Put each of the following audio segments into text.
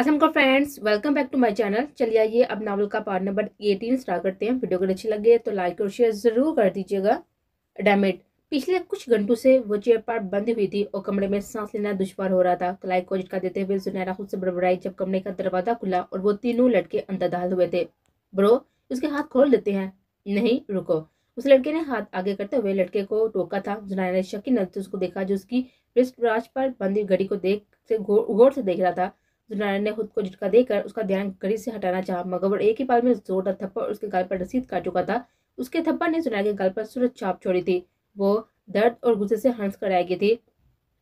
असम का friends welcome back to my channel चलिए आइए अब नावल का पार्ट नंबर एटीन स्टार्ट करते हैं वीडियो अगर अच्छी लगे तो लाइक और शेयर ज़रूर कर दीजिएगा डैमेट पिछले कुछ घंटों से वो चेयर पर बंद हुई थी और कमरे में सांस लेना दुश्वार हो रहा था क्लाइक को झटका देते हुए सुनहरा खुद से बड़बड़ाई जब कमरे का दरवाज़ा खुला और वो तीनों लड़के अंदर दाल हुए थे ब्रो उसके हाथ खोल देते हैं नहीं रुको उस लड़के ने हाथ आगे करते हुए लड़के को टोका था जुनैरा ने शक की नजर उसको देखा जो उसकी रिस्ट पर बंदी घड़ी को देख से गौर से देख रहा था नारायण ने खुद को झटका देकर उसका ध्यान घड़ी से हटाना चाहा मगर वो एक ही पाल में जोरदार थप्पड़ उसके गाल पर रसीद का चुका था उसके थप्पड़ ने सुनार के गाल पर सूरज छाप छोड़ी थी वो दर्द और गुस्से से हंस कर गई थी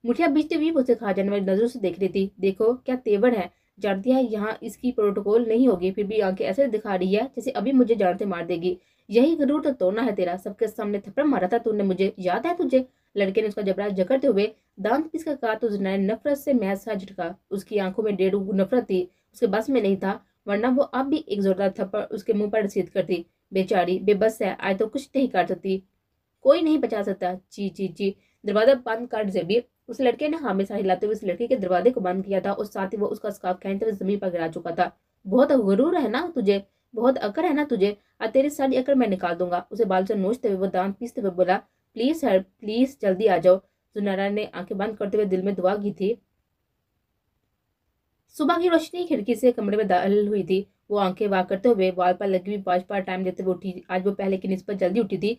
मुठिया बीचते भी उसे खा जाने वाली नजरों से देख रही थी देखो क्या तेवर है जानती है यहाँ इसकी प्रोटोकॉल नहीं होगी फिर भी आंखें ऐसे दिखा रही है जैसे अभी मुझे जान से मार देगी यही गरूर तो तोड़ना है तेरा सबके सामने थप्पड़ मारा था तूने मुझे याद है तुझे लड़के ने उसका जबरा जकड़ते हुए दांत किसका कहा तो जनाए नफरत से महज सा झटका उसकी आंखों में डेढ़ नफरत थी उसके बस में नहीं था वरना वो अब भी एक जोरदार थप्पड़ उसके मुंह पर रसीद करती बेचारी बेबस है आज तो कुछ नहीं कर सकती कोई नहीं बचा सकता ची ची ची दरवाजा बंद कर जबी उस लड़के ने हामिद सा हिलाते हुए उस लड़के के दरवाजे को बंद किया था और साथ ही वो उसका स्काफ खेचते हुए जमीन पर गिरा चुका था बहुत गरूर है ना तुझे बहुत अकड़ है ना तुझे आज तेरी सारी अकड़ मैं निकाल दूंगा उसे बाल से नोचते हुए वो दांत पीसते हुए बोला प्लीज सर प्लीज जल्दी आ जाओ जो नारायण ने आंखें बंद करते हुए दिल में दुआ की थी सुबह की रोशनी खिड़की से कमरे में दाखिल हुई थी वो आंखें वाह करते हुए वाल पर लगी हुई पांच पार टाइम देते हुए उठी आज वो पहले की निस्बत जल्दी उठी थी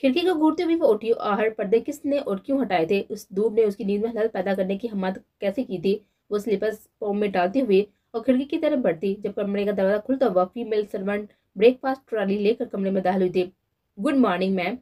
खिड़की को घूरते हुए वो उठी आहर पर्दे किसने और क्यों हटाए थे उस धूप ने उसकी नींद में हलत पैदा करने की हिम्मत कैसे की थी वो स्लीपर्स पॉम में डालती हुई और खिड़की की तरफ बढ़ती जब कमरे का दरवाजा खुलता हुआ फीमेल सर्वेंट ब्रेकफास्ट ट्रॉली लेकर कमरे में दाल हुई थी गुड मॉर्निंग मैम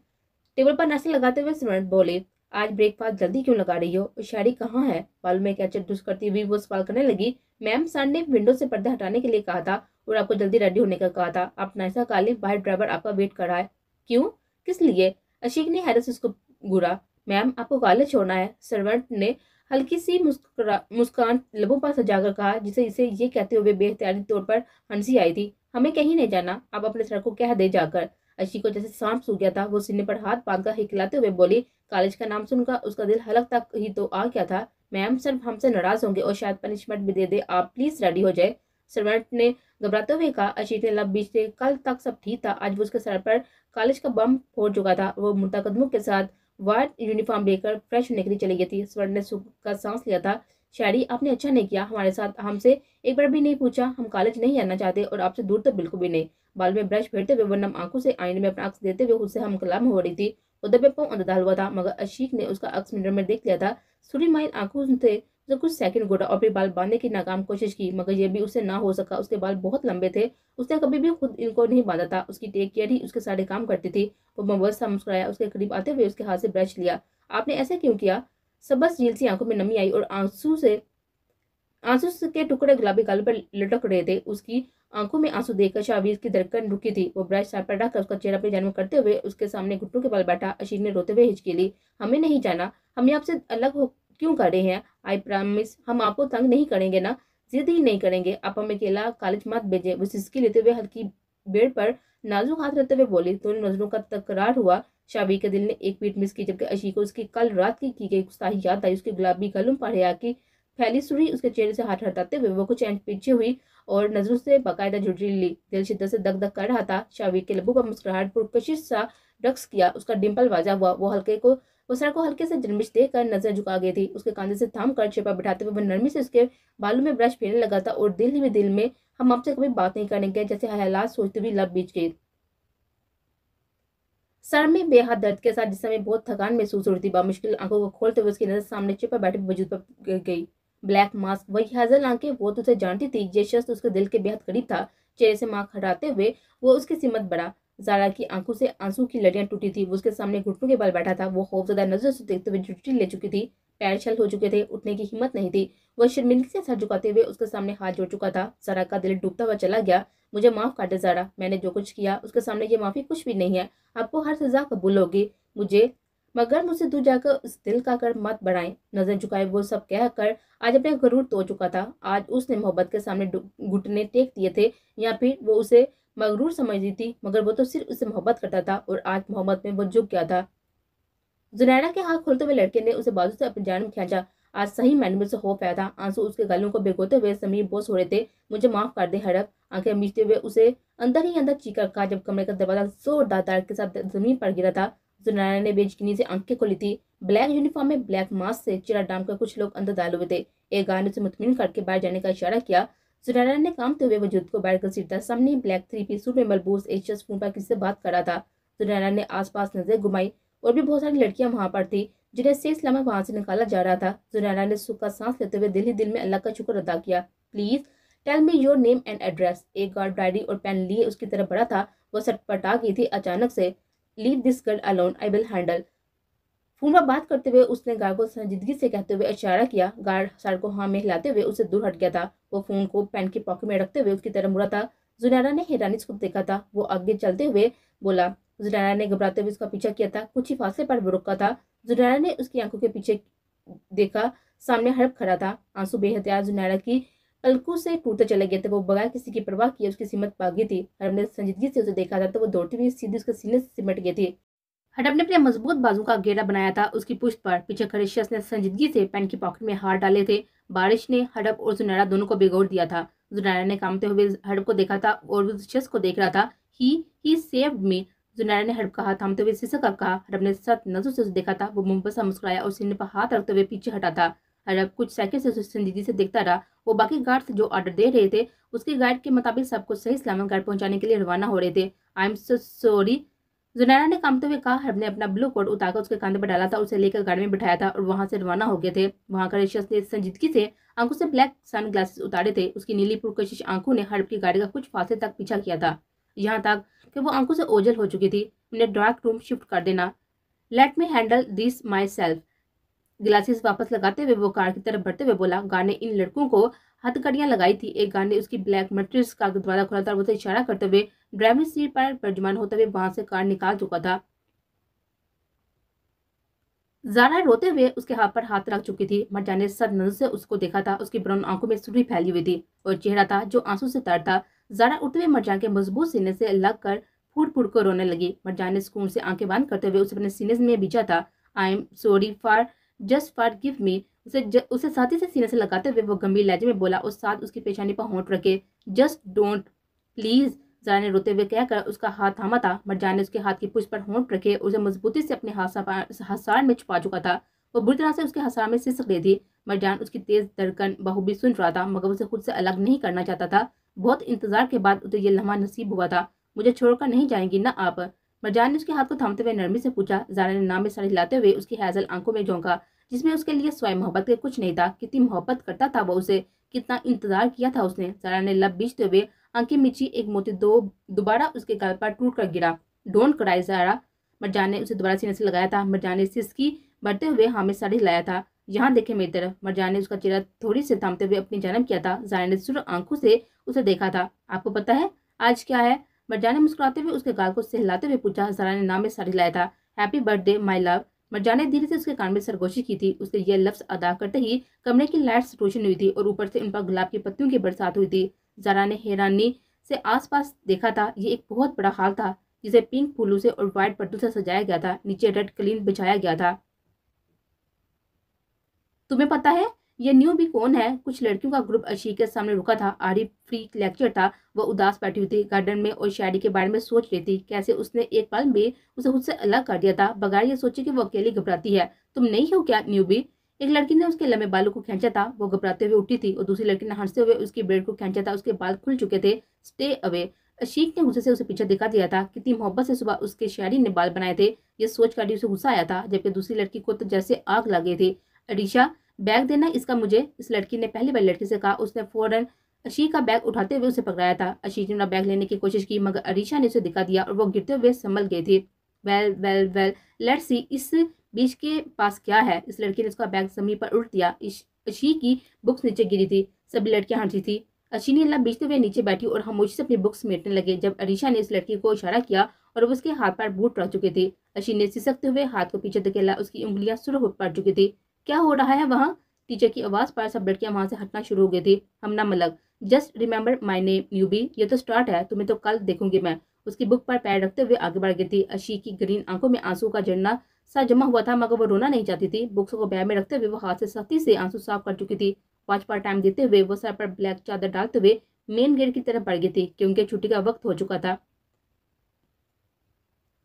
टेबल पर नशे लगाते हुए सर्वेंट बोले आज ब्रेकफास्ट जल्दी क्यों लगा रही हो शायरी कहाँ है बाल में क्या चट करती हुई वो सवाल करने लगी मैम सर ने विंडो से पर्दा हटाने के लिए कहा था और आपको जल्दी रेडी होने का कहा था आप नायसा काले बाहर ड्राइवर आपका वेट कर रहा है क्यों किस लिए अशीक ने हैरत उसको घूरा मैम आपको कॉलेज छोड़ना है सर्वेंट ने हल्की सी मुस्कुरा मुस्कान लबों पर सजाकर कहा जिसे इसे ये कहते हुए बेहतियारी तौर पर हंसी आई थी हमें कहीं नहीं जाना आप अपने सर को कह दे जाकर अशी को जैसे सांप सूख गया था वो सीने पर हाथ बांधकर हिखलाते हुए बोली कॉलेज का नाम सुनकर उसका दिल हलक तक ही तो आ गया था मैम सर हमसे नाराज होंगे और शायद पनिशमेंट भी दे दे आप प्लीज रेडी हो जाए सर्वेंट ने घबराते हुए कहा अशीत ने लब बीच कल तक सब ठीक था आज उसके सर पर कॉलेज का बम फोड़ चुका था वो मुर्दा कदमों के साथ वाइट यूनिफॉर्म लेकर फ्रेश होने के लिए चली गई थी स्वर्ण ने सुख का सांस लिया था शायरी आपने अच्छा नहीं किया हमारे साथ हमसे एक बार भी नहीं पूछा हम कॉलेज नहीं आना चाहते और आपसे दूर तो बिल्कुल भी नहीं बाल में ब्रश फेरते हुए वरनम आंखों से आईने में अपना अक्स देते हुए उससे हम कलाम हो रही थी उधर पे पाँव अंधा हुआ था मगर अशीक ने उसका अक्स मिनर में देख लिया था सूरी माइन आंखों से उसने तो कुछ सेकंड गोटा और फिर बाल बांधने की नाकाम कोशिश की मगर यह भी उससे ना हो सका उसके बाल बहुत लंबे थे उसने कभी भी खुद इनको नहीं बांधा था उसकी टेक केयर ही उसके सारे काम करती थी वो मुस्कुराया उसके करीब आते हुए उसके हाथ से ब्रश लिया आपने ऐसा क्यों किया सबस झील सी आंखों में नमी आई और आंसू से आंसू के टुकड़े गुलाबी गाल पर लटक रहे थे उसकी आंखों में आंसू देखकर शाबीज की धड़कन रुकी थी वो ब्रश साफ पर रखकर उसका चेहरा अपने जन्म करते हुए उसके सामने घुटनों के बल बैठा अशीर ने रोते हुए हिचकी ली हमें नहीं जाना हमें आपसे अलग हो क्यों कर रहे हैं आई प्रामिस हम आपको तंग नहीं करेंगे ना जिद ही नहीं करेंगे आप हमें अकेला कॉलेज मत भेजें वो सिस्की लेते हुए हल्की बेड पर नाजुक हाथ रहते हुए बोली दोनों नजरों का तकरार हुआ शाबी के दिल ने एक पीट मिस की जबकि अशी को उसकी कल रात की की गई गुस्ताही याद आई उसके गुलाबी गलम पर की फैली सुरी उसके चेहरे से हाथ हटाते हुए वो कुछ एंड पीछे हुई और नजरों से बाकायदा झुटरी ली दिल शिद्दत से दग दग कर रहा था शाबी के लबू पर मुस्कुराहट पुरकशिश सा रक्स किया उसका डिम्पल वाजा हुआ वो हल्के को वो सर को हल्के से जन्मिश कर नजर झुका गई थी उसके कांधे से थाम कर छिपा बिठाते हुए नरमी से उसके बालों में ब्रश फेरने लगा था और दिल ही में दिल में हम आपसे कभी बात नहीं करेंगे जैसे हयालात सोचते हुए लब बीच गई सर में बेहद दर्द के साथ जिस समय बहुत थकान महसूस हो रही थी बामुश्किल आंखों को खोलते हुए उसकी नजर सामने छिपा बैठे वजूद पर गई ब्लैक मास्क वही हाजल आंखें तो उसे जानती थी ये शख्स उसके दिल के बेहद करीब था चेहरे से मांख हटाते हुए वो उसकी सिमत बढ़ा जारा की आंखों से आंसू की लड़ियां टूटी थी उसके सामने घुटनों के बल बैठा था वो खौफजदा नजर से देखते हुए झुटी ले चुकी थी पैर छल हो चुके थे उठने की हिम्मत नहीं थी वह शर्मिंदगी से सर झुकाते हुए उसके सामने हाथ जोड़ चुका था जरा का दिल डूबता हुआ चला गया मुझे माफ़ कर दे जरा मैंने जो कुछ किया उसके सामने ये माफ़ी कुछ भी नहीं है आपको हर सजा कबूल होगी मुझे मगर मुझसे दूर जाकर उस दिल का कर मत बढ़ाए नजर झुकाए वो सब कह कर आज अपने गरूर तोड़ चुका था आज उसने मोहब्बत के सामने घुटने टेक दिए थे या फिर वो उसे मगरूर समझती थी मगर वो तो सिर्फ उसे मोहब्बत करता था और आज मोहब्बत में वो झुक गया था जुनैना के हाथ खोलते हुए लड़के ने उसे बाजू से अपनी जान में खींचा आज सही मैंने मुझसे हो पाया था आंसू उसके गालों को बेगोते हुए समीर बोस हो रहे थे मुझे माफ कर दे हड़प आंखें मीचते हुए उसे अंदर ही अंदर चीखा रखा जब कमरे का दरवाजा जोरदार दार के साथ जमीन पर गिरा था जुनैना ने बेचकीनी से आंखें खोली थी ब्लैक यूनिफॉर्म में ब्लैक मास्क से चिरा डाम कर कुछ लोग अंदर डाले हुए थे एक गाने से मुतमिन करके बाहर जाने का इशारा किया सुनैरा ने कामते तो हुए वजूद को बैठकर सीटा सामने ब्लैक थ्री पी सूट में मलबूस एशियस फोन पर किसी से बात करा था सुनैरा ने आसपास नजर घुमाई और भी बहुत सारी लड़कियां वहां पर थी जिन्हें से लम्हा वहां से निकाला जा रहा था सुनैरा ने सुख का सांस लेते हुए दिल ही दिल में अल्लाह का शुक्र अदा किया please tell me your name and address एक गार्ड डायरी और पेन लिए उसकी तरफ बड़ा था वो सटपटा गई थी अचानक से leave this girl alone I will handle phone पर बात करते हुए उसने गार्ड को संजीदगी से कहते हुए इशारा किया गार्ड सार को हाँ में हिलाते हुए उससे दूर हट गया था वो फोन को पैन की पॉकेट में रखते हुए उसकी तरह मुड़ा था जुनैरा ने हैरानी से देखा था वो आगे चलते हुए बोला जुनैरा ने घबराते हुए उसका पीछा किया था कुछ ही फासले पर वो रुका था जुनैरा ने उसकी आंखों के पीछे देखा सामने हड़प खड़ा था आंसू बेहतियार जुनैरा की अलकू से टूटते चले गए थे वो बगैर किसी की परवाह किए उसकी सीमत पागी थी हरम ने संजीदगी से उसे देखा था तो वो दौड़ती हुई सीधी उसके सीने से सिमट गई थी हडप ने अपने मजबूत बाजू का घेरा बनाया था उसकी पुष्ट पर पीछे खड़े शख्स ने संजीदगी से पैन की पॉकेट में हार डाले थे बारिश ने हडप और जुनैरा दोनों को बेगौर दिया था जुनैरा ने कामते हुए हडप को देखा था और उस शख्स को देख रहा था ही ही सेव में जुनैरा ने हड़प कहा थामते हुए शीशा का कहा हड़प ने सत नजर से देखा था वो मुंबसा मुस्कुराया और सीने पर हाथ रखते हुए पीछे हटा था हड़प कुछ साइकिल से संजीदगी से देखता रहा वो बाकी से जो ऑर्डर दे रहे थे उसके गाइड के मुताबिक सबको सही सलामत गार्ड पहुंचाने के लिए रवाना हो रहे थे आई एम सो सॉरी जुनैना ने कामते तो हुए कहा हरब ने अपना ब्लू कोट उतारकर उसके कंधे पर डाला था उसे लेकर गाड़ी में बिठाया था और वहां से रवाना हो गए थे वहां का ऋषियस ने संजीदगी से आंखों से ब्लैक सन ग्लासेस उतारे थे उसकी नीली पुरकशिश आंखों ने हरब की गाड़ी का कुछ फासले तक पीछा किया था यहाँ तक कि वो आंखों से ओझल हो चुकी थी उन्हें डार्क रूम शिफ्ट कर देना let me handle this myself glasses वापस लगाते हुए वो कार की तरफ बढ़ते हुए बोला गाने ने इन लड़कों को हथकड़ियां लगाई थी एक गार्ड ने उसकी ब्लैक मटेरियल कार का द्वारा खुला था इशारा करते हुए ड्राइविंग सीट पर बर्जमान होते हुए वहां से कार निकाल चुका था जारा रोते हुए उसके हाथ पर हाथ रख चुकी थी मर्जा ने सर नजर से उसको देखा था उसकी ब्राउन आंखों में सुरी फैली हुई थी और चेहरा था जो आंसू से तर था जारा उठते हुए मर्जा के मजबूत सीने से लग कर फूट फूट कर रोने लगी मर्जा ने सुकून से आंखें बंद करते हुए उसे अपने सीने में बीचा था I am sorry for just forgive me उसे ज, उसे साथ ही से सीने से लगाते हुए वो गंभीर लहजे में बोला और साथ उसकी पेशानी पर होंठ रखे जस्ट डोंट प्लीज़ जरा ने रोते हुए कहकर उसका हाथ थामा था मरजान ने उसके हाथ की पुष्ट पर होंठ रखे उसे मजबूती से अपने हसार में छुपा चुका था वो बुरी तरह से उसके हसार में सिसक रही थी मरजान उसकी तेज धड़कन बहुबी सुन रहा था मगर उसे खुद से अलग नहीं करना चाहता था बहुत इंतजार के बाद उसे यह लम्हा नसीब हुआ था मुझे छोड़कर नहीं जाएंगी ना आप मरजान ने उसके हाथ को थामते हुए नरमी से पूछा जारा ने नाम में साड़ी हिलाते हुए उसकी हैजल आंखों में झोंका जिसमें उसके लिए स्वयं मोहब्बत के कुछ नहीं था कितनी मोहब्बत करता था वो उसे कितना इंतजार किया था उसने सारा ने लब बीचते हुए आंखें मिची एक मोती दो दोबारा उसके गल पर टूट कर गिरा डोंट कराई सारा मरजान ने उसे दोबारा सीने से लगाया था मरजान ने सिसकी बढ़ते हुए हामिद साड़ी लाया था यहाँ देखे मेरी तरफ मरजान ने उसका चेहरा थोड़ी से थामते हुए अपनी जन्म किया था जारा ने सुर आंखों से उसे देखा था आपको पता है आज क्या है मरजान ने मुस्कुराते हुए उसके गाल को सहलाते हुए पूछा जारा ने नाम में साड़ी लाया था happy birthday my love Mirza ने धीरे से उसके कान में सरगोशी की थी उसने यह लफ्ज अदा करते ही कमरे की लाइट्स रोशन हुई थी और ऊपर से उन पर गुलाब की पत्तियों की बरसात हुई थी जारा ने हैरानी से आसपास देखा था यह एक बहुत बड़ा हाल था जिसे पिंक फूलों से और व्हाइट पर्दों से सजाया गया था नीचे रेड क्लीन बिछाया गया था तुम्हें पता है ये न्यू भी कौन है कुछ लड़कियों का ग्रुप अशी के सामने रुका था आरिफ फ्री लेक्चर था वह उदास बैठी हुई थी गार्डन में और शायरी के बारे में सोच रही थी कैसे उसने एक पल में उसे खुद से अलग कर दिया था बगैर ये सोचे कि वो अकेली घबराती है तुम नहीं हो क्या न्यू भी एक लड़की ने उसके लंबे बालों को खींचा था वो घबराते हुए उठी थी और दूसरी लड़की ने हंसते हुए उसकी ब्रेड को खींचा था उसके बाल खुल चुके थे स्टे अवे अशीक ने गुस्से से उसे पीछे दिखा दिया था कितनी मोहब्बत से सुबह उसके शहरी ने बाल बनाए थे ये सोच कर उसे गुस्सा आया था जबकि दूसरी लड़की को तो जैसे आग लगे थे अडीशा बैग देना इसका मुझे इस लड़की ने पहली बार लड़की से कहा उसने फ़ौरन अशी का बैग उठाते हुए उसे पकड़ाया था अशी ने बैग लेने की कोशिश की मगर अरीशा ने उसे दिखा दिया और वो गिरते हुए संभल गई थी well well well let see इस बीच के पास क्या है इस लड़की ने उसका बैग जमीन पर उठ दिया अशी की बुक्स नीचे गिरी थी सभी लड़कियां हंसी थी अशी ने बीचते हुए नीचे बैठी और हमोशी से अपनी बुक्स मेटने लगे जब अरीशा ने इस लड़की को इशारा किया और उसके हाथ पर बूट रह चुके थे अशी ने सिसकते हुए हाथ को पीछे धकेला उसकी उंगलियां सुरख पड़ चुकी थी क्या हो रहा है वहाँ टीचर की आवाज़ पर सब लड़कियाँ वहाँ से हटना शुरू हो गई थी ना Malak just remember my name you be ये तो स्टार्ट है तुम्हें तो कल देखूंगी मैं उसकी बुक पर पैर रखते हुए आगे बढ़ गई थी अशी की ग्रीन आंखों में आंसू का झरना सा जमा हुआ था मगर वो रोना नहीं चाहती थी बुक्स को बैग में रखते हुए वो हाथ से सख्ती से आंसू साफ कर चुकी थी वॉच पर टाइम देते हुए वो सर पर ब्लैक चादर डालते हुए मेन गेट की तरफ बढ़ गई थी क्योंकि छुट्टी का वक्त हो चुका था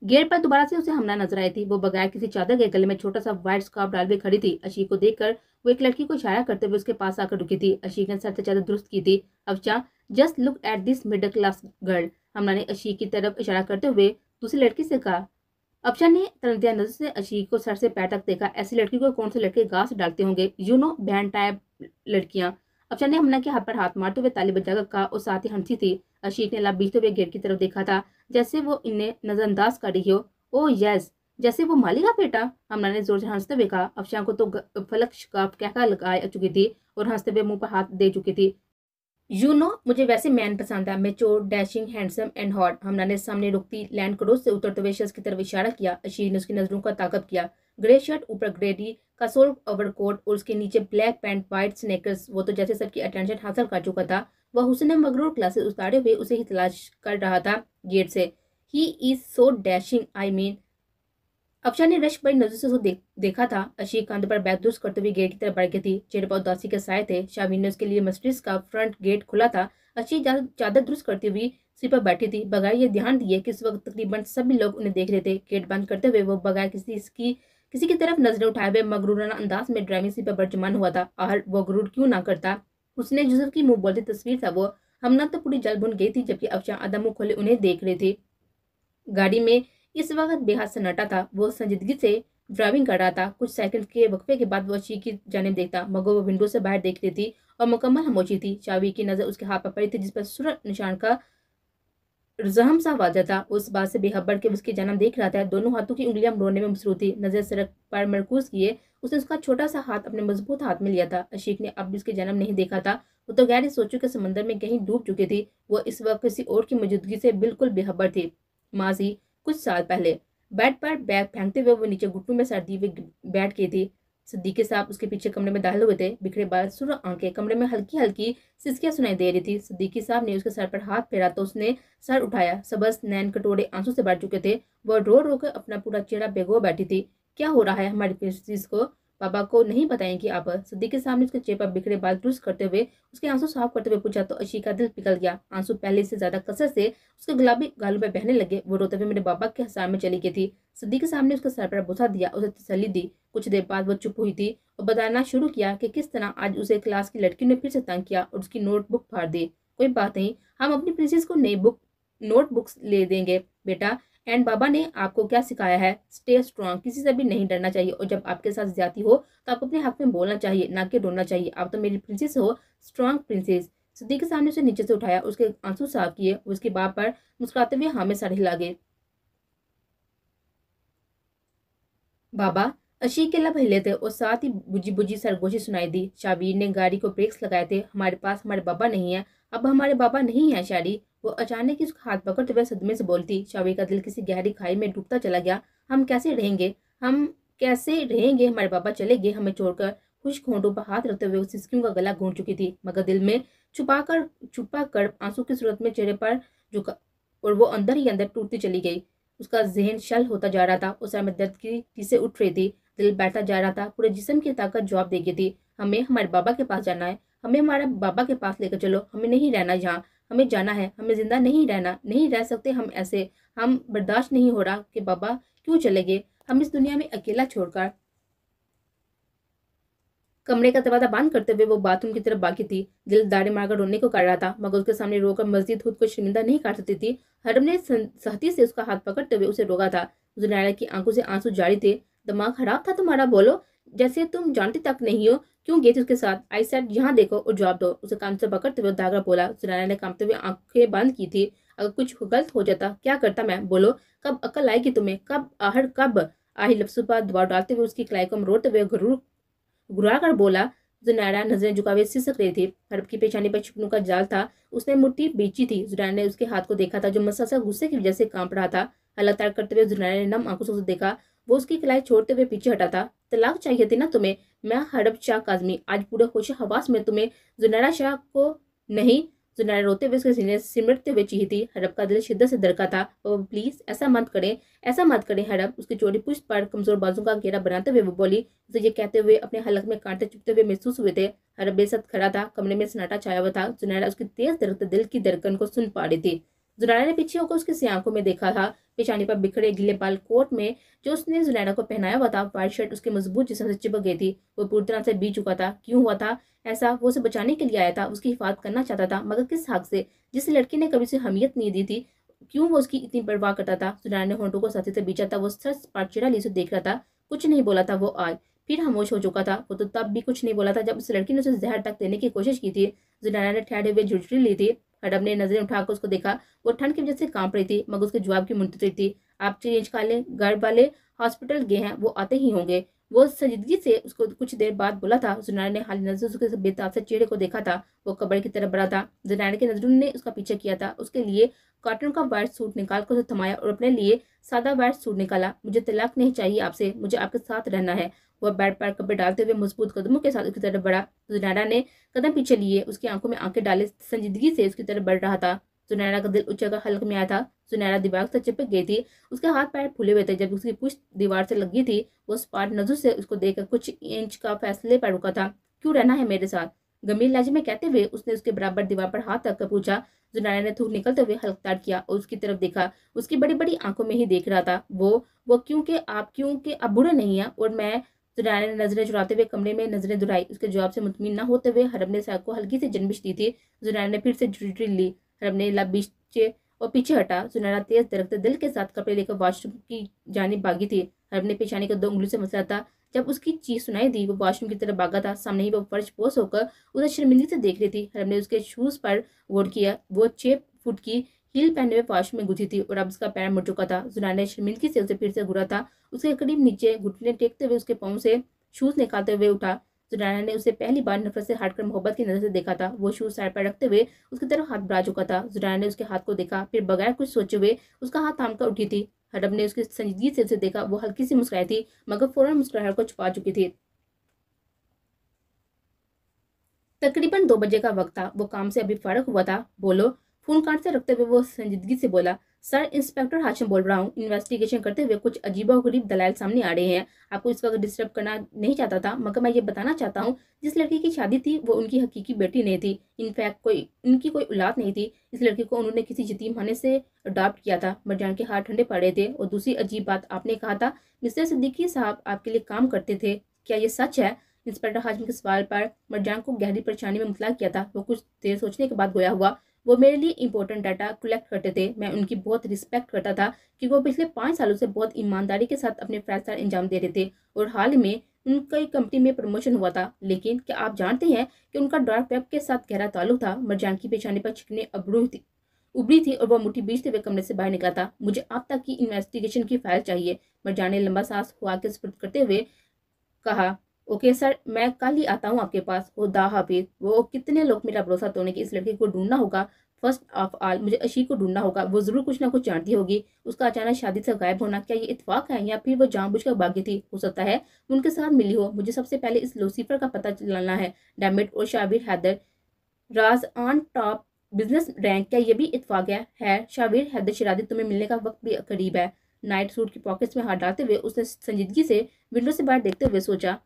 गेट पर दोबारा से उसे हमला नजर आई थी वो बगैर किसी चादर के गले में छोटा सा व्हाइट स्कार्फ डाल खड़ी थी अशी को देखकर वो एक लड़की को इशारा करते हुए उसके पास आकर रुकी थी अशी ने सर से चादर दुरुस्त की थी Afsha just look at this middle class girl Hamla ने अशी की तरफ इशारा करते हुए दूसरी लड़की से कहा अफशा ने तरंदिया नजर से अशीक को सर से पैर तक देखा ऐसी लड़की को कौन से लड़के घास डालते होंगे यू नो बहन टाइप लड़कियां अफशा ने हमला के हाथ पर हाथ मारते हुए ताली बजाकर कहा और साथ ही हंसी थी अशीक ने लाभ बीचते हुए गेट की तरफ देखा था जैसे वो इन्हें नजरअंदाज कर रही हो ओ यस जैसे वो मालिका बेटा हमला ने जोर से हंसते हुए कहा अफशां को तो फलक्ष कह कहका लगा चुकी थी और हंसते हुए मुंह पर हाथ दे चुकी थी यू नो मुझे वैसे मैन पसंद है mature dashing handsome and hot Hamla ने सामने रुकती लैंड क्रोज से उतरते हुए शख्स की तरफ इशारा किया अशीर ने उसकी नजरों का ताकत किया ग्रे शर्ट ऊपर ग्रेडी का सोल कोट और उसके नीचे ब्लैक पैंट व्हाइट स्नेकर्स वो तो जैसे सबकी अटेंशन हासिल कर चुका था वह हुसन मगरूर क्लासेस उतारे हुए उसे ही तलाश कर रहा था गेट से ही is so dashing I mean Afsha ने रश बड़ी नजर से उसे दे, देखा था अशी कंध पर बैग दुरुस्त करते हुए गेट की तरफ बढ़ गई थी चेहरे पर उदासी के साए थे शामीन ने उसके लिए मस्जिद का फ्रंट गेट खुला था अशी चादर दुरुस्त करती हुई सीट पर बैठी थी बगैर ये ध्यान दिए कि उस वक्त तकरीबन सभी लोग उन्हें देख रहे थे गेट बंद करते हुए वो बगैर किसी इसकी किसी की तरफ नजरें उठाए हुए मगरूराना अंदाज में ड्राइविंग सीट पर बर्जमान हुआ था आहर वो गुरूर क्यों ना करता उसने यूसुफ की मुंह बोलती तस्वीर था वो हमना तो पूरी जल बुन गई थी जबकि अफशा आधा मुँह खोले उन्हें देख रहे थे गाड़ी में इस वक्त बेहद सन्नाटा था वो संजीदगी से ड्राइविंग कर रहा था कुछ सेकंड के वक्फे के बाद वो शी की जानब देखता मगर वो विंडो से बाहर देख रही थी और मुकम्मल हमोची थी चावी की नज़र उसके हाथ पर पड़ी थी जिस पर सुरत निशान का जहम सा वाजा था उस बात से बेहबर के उसकी जन्म देख रहा था दोनों हाथों की उंगलियां मरोने में मसरू थी नज़र सड़क पर मरकूज किए उसने उसका छोटा सा हाथ अपने मजबूत हाथ में लिया था अशीक ने अब भी उसके जन्म नहीं देखा था वो तो गैर सोचो के समंदर में कहीं डूब चुकी थी वो इस वक्त किसी और की मौजूदगी से बिल्कुल बेहबर थी माजी कुछ साल पहले बेड पर बैग फेंकते हुए वो नीचे घुटनों में सर्दी हुई बैठ गई थी सिद्दीकी साहब उसके पीछे कमरे में दाखिल हुए थे बिखरे बाल सुर आंखें कमरे में हल्की हल्की सिसकियां सुनाई दे रही थी सिद्दीकी साहब ने उसके सर पर हाथ फेरा तो उसने सर उठाया सबस नैन कटोरे आंसू से भर चुके थे वह रो रो कर अपना पूरा चेहरा बेगो बैठी थी क्या हो रहा है हमारी प्रिंसेस को पापा को नहीं बताएं कि आप सिद्धि के सामने उसके चेपा बिखरे बाल दुरुस्त करते हुए उसके आंसू साफ करते हुए पूछा तो अशी का दिल पिघल गया आंसू पहले से ज्यादा कसर से उसके गुलाबी गालों पर बहने लगे वो रोते हुए मेरे बाबा के हसार में चली गई थी सिद्धि के सामने उसका सर पर भुसा दिया उसे तसली दी कुछ देर बाद वो चुप हुई थी और बताना शुरू किया कि किस तरह आज उसे क्लास की लड़की ने फिर से तंग किया और उसकी नोटबुक फाड़ दी कोई बात नहीं हम अपनी प्रिंसेस को नई बुक नोटबुक्स ले देंगे बेटा एंड बाबा ने आपको क्या सिखाया है स्टे स्ट्रांग किसी से भी नहीं डरना चाहिए और जब आपके साथ ज्यादा हो तो आपको अपने हक में बोलना चाहिए ना कि रोना चाहिए आप तो मेरी प्रिंसेस हो स्ट्रांग प्रिंसेस सिद्दीक के सामने उसे नीचे से उठाया उसके आंसू साफ किए उसके बाप पर मुस्कुराते हुए हामे सर हिला गए बाबा अशी के लब हिले थे और साथ ही बुझी बुझी सरगोशी सुनाई दी शाबीर ने गाड़ी को ब्रेक्स लगाए थे हमारे पास हमारे बाबा नहीं है अब हमारे बाबा नहीं है शाड़ी वो अचानक उसका हाथ पकड़ते हुए सदमे से बोलती शवी का दिल किसी गहरी खाई में डूबता चला गया हम कैसे रहेंगे हम कैसे रहेंगे हमारे बाबा चले गए हमें छोड़कर खुश घोटों पर हाथ रखते हुए उस का गला घूट चुकी थी मगर दिल में छुपा कर छुपा कर आंसू की सूरत में चेहरे पर झुका और वो अंदर ही अंदर टूटती चली गई उसका जहन शल होता जा रहा था उस समय दर्द की टीसे उठ रही थी दिल बैठा जा रहा था पूरे जिसम की ताकत जवाब दे गई थी हमें हमारे बाबा के पास जाना है हमें हमारे बाबा के पास लेकर चलो हमें नहीं रहना यहाँ हमें जाना है हमें ज़िंदा नहीं रहना नहीं रह सकते हम ऐसे हम बर्दाश्त नहीं हो रहा कि बाबा क्यों चले गए हम इस दुनिया में अकेला छोड़कर कमरे का दरवाजा बंद करते हुए वो बाथरूम की तरफ बाकी थी दिल दाड़े मारकर रोने को कर रहा था मगर उसके सामने रोकर मस्जिद खुद को शर्मिंदा नहीं काट सकती थी हरम ने सहती से उसका हाथ पकड़ते हुए उसे रोका था जुनैरा की आंखों से आंसू जारी थे दिमाग खराब था तुम्हारा बोलो जैसे तुम जानते तक नहीं हो क्यों गए थे उसके साथ आई सेट यहाँ देखो और जवाब दो उसे काम से पकड़ते हुए दागरा बोला सुनैना ने कामते हुए आंखें बंद की थी अगर कुछ गलत हो जाता क्या करता मैं बोलो कब अकल आएगी तुम्हें कब आहर कब आही लफ्सों दबाव डालते हुए उसकी कलाई को मरोड़ते हुए घुरा कर बोला जुनैरा नजरें झुकावे सिसक रही थी हड़प की पेशानी पर छुपनू का जाल था उसने मुट्ठी बेची थी जुनैरा ने उसके हाथ को देखा था जो मसा गुस्से की वजह से कांप रहा था हल्ला करते हुए जुनैरा ने नम आंखों से देखा वो उसकी कलाई छोड़ते हुए पीछे हटा था तलाक चाहिए थी ना तुम्हें मैं हड़प शाह काजमी आज पूरे खुश हवास में तुम्हें जुनैरा शाह को नहीं जुनैरा रोते हुए उसके सीने सिमटते हुए चीही थी हड़प का दिल शिद्दत से धड़का था वो प्लीज़ ऐसा मत करें ऐसा मत करें हड़प उसकी चोरी पुष्ट पर कमजोर बाजू का घेरा बनाते हुए वो बोली उसे ये कहते हुए अपने हलक में कांटे चुपते हुए महसूस हुए थे हड़प बेसत खड़ा था कमरे में सन्नाटा छाया हुआ था जुनैरा उसकी तेज दरकते दिल की धड़कन को सुन पा रही थी जुनैरा ने पीछे होकर उसकी आंखों में देखा था पेशानी पर बिखरे गिले बाल कोट में जो उसने जुनैरा को पहनाया हुआ था वाइट शर्ट उसके मजबूत जिसम से चिपक गई थी वो पूरी तरह से बी चुका था क्यों हुआ था ऐसा वो उसे बचाने के लिए आया था उसकी हिफाजत करना चाहता था मगर किस हक से जिस लड़की ने कभी उसे हमियत नहीं दी थी क्यों वो उसकी इतनी परवाह करता था सुनारा ने होंटों को साथी से बीचा था वो सर पाटचिड़ा ली से देख रहा था कुछ नहीं बोला था वो आज फिर खामोश हो चुका था वो तो तब भी कुछ नहीं बोला था जब उस लड़की ने उसे जहर तक देने की कोशिश की थी जुनैना ने ठहरे हुए झुटरी ली थी हडब ने नजरें उठाकर उसको देखा वो ठंड की वजह से कांप रही थी मगर उसके जवाब की मुंतजर थी आप चेंज कर लें घर वाले हॉस्पिटल गए हैं वो आते ही होंगे वो संजीदगी से उसको कुछ देर बाद बोला था जुनैना ने हाली नजर उसके बेताब से चेहरे को देखा था वो कबड़ की तरफ बढ़ा था जुनैना के नजरों ने उसका पीछा किया था उसके लिए कॉटन का वाइट सूट निकाल कर उसे थमाया और अपने लिए सादा वाइट सूट निकाला मुझे तलाक नहीं चाहिए आपसे मुझे आपके साथ रहना है वह बैट पैर कपड़े डालते हुए मजबूत कदमों के साथ उसकी तरफ बढ़ा जुनैरा ने कदम पीछे लिए उसकी आंखों में आंखें डाले संजीदगी से उसकी तरफ बढ़ रहा था सुनैरा का दिल उछलकर हल्क में आया था सुनैरा दीवार से चिपक गई थी उसके हाथ पैर फूले हुए थे जब उसकी पुष्ट दीवार से लगी थी वो स्पाट नजर से उसको देखकर कुछ इंच का फैसले पर रुका था क्यों रहना है मेरे साथ गंभीर लहजे में कहते हुए उसने उसके बराबर दीवार पर हाथ रखकर पूछा जुनैरा ने थूक निकलते हुए हल्कतार किया और उसकी तरफ देखा उसकी बड़ी बड़ी आंखों में ही देख रहा था वो वो क्योंकि आप क्योंकि अब बूढ़े नहीं है और मैं सुनैना तो ने नजरें चुराते हुए कमरे में नजरें दुराई उसके जवाब से मुतमिन न होते हुए हरब ने साग को हल्की से जनबिश दी थी जुनैना ने फिर से जुटी ली हरब ने लब और पीछे हटा सुनैना तेज दरकते दिल के साथ कपड़े लेकर वॉशरूम की जानी भागी थी हरब ने पेशानी को दो उंगलियों से मसला था जब उसकी चीज सुनाई दी वो वॉशरूम की तरफ भागा था सामने ही वो फर्श पोस होकर उसे शर्मिंदगी से देख रही थी हरब ने उसके शूज पर वोट किया वो छः फुट की हील पहने हुए फौज में गुजी थी और अब उसका पैर मुड़ चुका था ने शर्मिंदगी से उसे फिर से घुरा था उसके करीब नीचे घुटने टेकते हुए उसके पाँव से शूज निकालते हुए उठा जुनाना ने उसे पहली बार नफरत से हटकर मोहब्बत की नज़र से देखा था वो शूज साइड पर रखते हुए उसकी तरफ हाथ बढ़ा चुका था जुनाना ने उसके हाथ को देखा फिर बगैर कुछ सोचे हुए उसका हाथ थाम कर उठी थी हडब ने उसकी संजीदगी से उसे देखा वो हल्की सी मुस्कुराई थी मगर फौरन मुस्कुराहट को छुपा चुकी थी तकरीबन दो बजे का वक्त था वो काम से अभी फर्क हुआ था बोलो फोन काटते रखते हुए वो संजीदगी से बोला सर इंस्पेक्टर हाशिम बोल रहा हूँ इन्वेस्टिगेशन करते हुए कुछ अजीबा गरीब दलाल सामने आ रहे हैं आपको इस वक्त डिस्टर्ब करना नहीं चाहता था मगर मैं ये बताना चाहता हूँ जिस लड़की की शादी थी वो उनकी हकीकी बेटी नहीं थी इनफैक्ट कोई उनकी कोई औलाद नहीं थी इस लड़की को उन्होंने किसी यतीमखाने से अडॉप्ट किया था मरजान के हाथ ठंडे पड़े थे और दूसरी अजीब बात आपने कहा था मिस्टर सिद्दीकी साहब आपके लिए काम करते थे क्या ये सच है इंस्पेक्टर हाजिम के सवाल पर मरजान को गहरी परेशानी में मुतला किया था वो कुछ देर सोचने के बाद गोया हुआ वो मेरे लिए इंपॉर्टेंट डाटा कलेक्ट करते थे मैं उनकी बहुत रिस्पेक्ट करता था कि वो पिछले पाँच सालों से बहुत ईमानदारी के साथ अपने फैसला अंजाम दे रहे थे और हाल ही में उनका कंपनी में प्रमोशन हुआ था लेकिन क्या आप जानते हैं कि उनका डार्क वेब के साथ गहरा ताल्लुक था मरजान की पेचाने पर छिकने अबरू थी उबरी थी और वह मुठ्ठी बीचते हुए कमरे से बाहर निकला था मुझे अब तक की इन्वेस्टिगेशन की फाइल चाहिए मरजान ने लंबा सांस हुआ के स्पर्द करते हुए कहा ओके सर मैं कल ही आता हूँ आपके पास वो दा हाफिज वो कितने लोग मेरा भरोसा तोड़ने की इस लड़की को ढूंढना होगा फर्स्ट ऑफ ऑल मुझे अशी को ढूंढना होगा वो ज़रूर कुछ ना कुछ जानती होगी उसका अचानक शादी से गायब होना क्या ये इतफाक है या फिर वो जानबूझकर भागी थी हो सकता है उनके साथ मिली हो मुझे सबसे पहले इस लूसीफर का पता चलाना है डेमिट और Shabir Haider Raj on top business rank क्या ये भी इतफाक है, है शाबिर हैदर शरादी तुम्हें मिलने का वक्त भी करीब है नाइट सूट की पॉकेट्स में हाथ डालते हुए उसने संजीदगी से विंडो से बाहर देखते हुए सोचा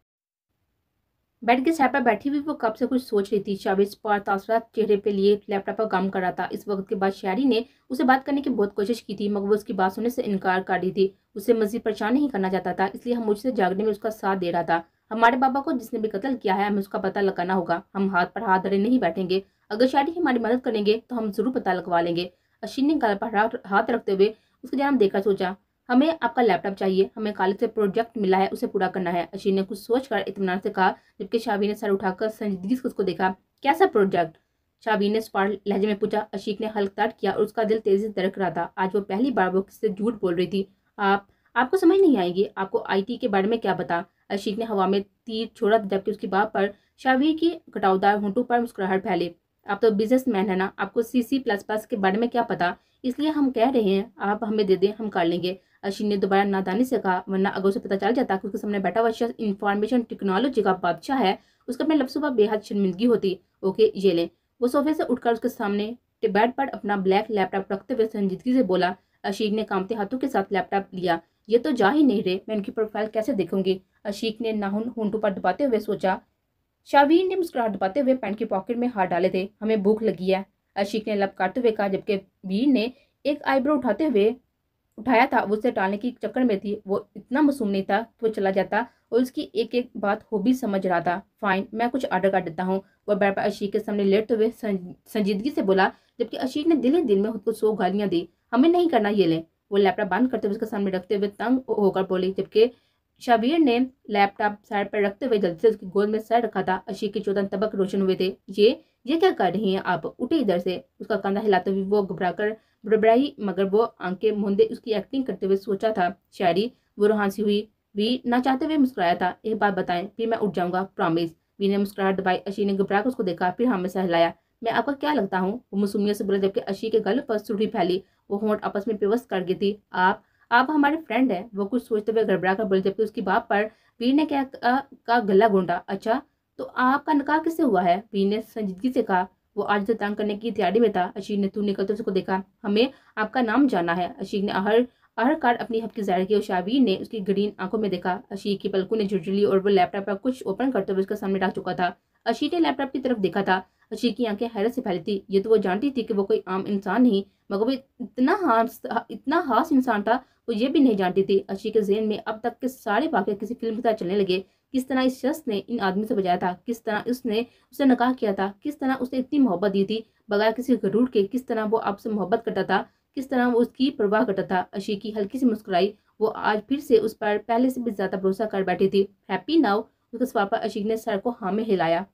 बेड के साइड पर बैठी हुई वो कब से कुछ सोच रही थी शाबिश पर तासरा चेहरे पे लिए लैपटॉप पर काम कर रहा था इस वक्त के बाद शायरी ने उसे बात करने की बहुत कोशिश की थी मगर वो उसकी बात सुनने से इनकार कर रही थी उसे मजीद परेशान नहीं करना चाहता था इसलिए हम मुझसे जागने में उसका साथ दे रहा था हमारे बाबा को जिसने भी कत्ल किया है हमें उसका पता लगाना होगा हम हाथ पर हाथ धरे नहीं बैठेंगे अगर शायरी हमारी मदद करेंगे तो हम जरूर पता लगवा लेंगे अशीन ने गल पर हाथ रखते हुए उसके जानब देखा सोचा हमें आपका लैपटॉप चाहिए हमें कॉलेज से प्रोजेक्ट मिला है उसे पूरा करना है अशीन ने कुछ सोच कर इतमान से कहा जबकि शाबी ने सर उठाकर संजीदगी से उसको देखा कैसा प्रोजेक्ट शाबी ने स्पार लहजे में पूछा अशीक ने हल्कताट किया और उसका दिल तेजी से दरक रहा था आज वो पहली बार वो किससे झूठ बोल रही थी आप आपको समझ नहीं आएगी आपको आईटी के बारे में क्या पता अशीक ने हवा में तीर छोड़ा जबकि उसकी बाप पर शावी की कटावदार होंटों पर मुस्कुराहट फैले आप तो बिजनेस मैन है ना आपको सी सी प्लस प्लस के बारे में क्या पता इसलिए हम कह रहे हैं आप हमें दे दें हम कर लेंगे अश्विन ने दोबारा ना दानी से कहा वरना अगर उसे पता चल जाता कि उसके सामने बैठा हुआ शख्स इन्फॉर्मेशन टेक्नोलॉजी का बादशाह है उसका अपने लफ्सों पर बेहद शर्मिंदगी होती ओके ये लें वो सोफे से उठकर उसके सामने बैड पर अपना ब्लैक लैपटॉप रखते हुए संजीदगी से बोला अशीक ने कामते हाथों के साथ लैपटॉप लिया ये तो जा ही नहीं रहे मैं उनकी प्रोफाइल कैसे देखूंगी अशीक ने नाहुन होंटू पर दबाते हुए सोचा शावीन ने मुस्कुराहट दबाते हुए पैंट के पॉकेट में हाथ डाले थे हमें भूख लगी है अशीक ने लप काटते हुए कहा जबकि वीर ने एक आईब्रो उठाते हुए उठाया था उसे टालने की चक्कर में थी वो इतना मासूम नहीं था कि वो चला जाता और उसकी एक एक बात हो भी समझ रहा था फाइन मैं कुछ ऑर्डर कर देता हूँ वह बैठ पर अशीक के सामने लेटते हुए संजीदगी से बोला जबकि अशीक ने ही दिल में खुद को सो गालियाँ दी हमें नहीं करना ये लें वो लैपटॉप बंद करते हुए उसके सामने रखते हुए तंग होकर बोली जबकि शबीर ने लैपटॉप साइड पर रखते हुए जल्दी से उसकी गोद में सर रखा था अशीक के चौदह तबक रोशन हुए थे ये ये क्या कर रही हैं आप उठे इधर से उसका कंधा हिलाते हुए वो घबरा कर बड़बड़ाई मगर वो आंखें मूंदे उसकी एक्टिंग करते हुए सोचा था शायरी वो रोहानसी हुई वी ना चाहते हुए मुस्कुराया था एक बात बताएं फिर मैं उठ जाऊंगा प्रॉमिस वी ने मुस्कुराहट दबाई अशी ने घबरा उसको देखा फिर हमें हाँ सहलाया मैं आपका क्या लगता हूँ वो मुसुमिया से बोला जबकि अशी के गल पर सुरही फैली वो होंठ आपस में बेवस्त कर गई थी आप आप हमारे फ्रेंड हैं वो कुछ सोचते हुए गड़बड़ा कर बोले जबकि उसकी बाप पर वीर ने क्या का, गला घूंढा अच्छा तो आपका निकाह किससे हुआ है वीर ने संजीदगी से कहा वो आज तंग करने की तैयारी में था अशीर ने तू निकलते उसको देखा हमें आपका नाम जाना है अशीर ने अहर अहर कार्ड अपनी हब की जाहिर की और शाबी ने उसकी ग्रीन आंखों में देखा अशीर की पलकों ने झुझली और वो लैपटॉप पर कुछ ओपन करते हुए उसके सामने डाल चुका था अशीर ने लैपटॉप की तरफ देखा था अशीर की आंखें हैरत से फैली थी ये तो वो जानती थी कि वो कोई आम इंसान नहीं मगर वो इतना हास इतना हास इंसान था वो ये भी नहीं जानती थी अशी के जहन में अब तक के सारे वाक्य किसी फिल्म के साथ चलने लगे किस तरह इस शख्स ने इन आदमी से बजाया था किस तरह उसने उसे नकाह किया था किस तरह उसने इतनी मोहब्बत दी थी बगैर किसी गरूर के किस तरह वो आपसे मोहब्बत करता था किस तरह वो उसकी परवाह करता था अशी की हल्की सी मुस्कुराई वो आज फिर से उस पर पहले से भी ज़्यादा भरोसा कर बैठी थी हैप्पी नाउ उसके सवाल पर अशीक ने सर को हामे हिलाया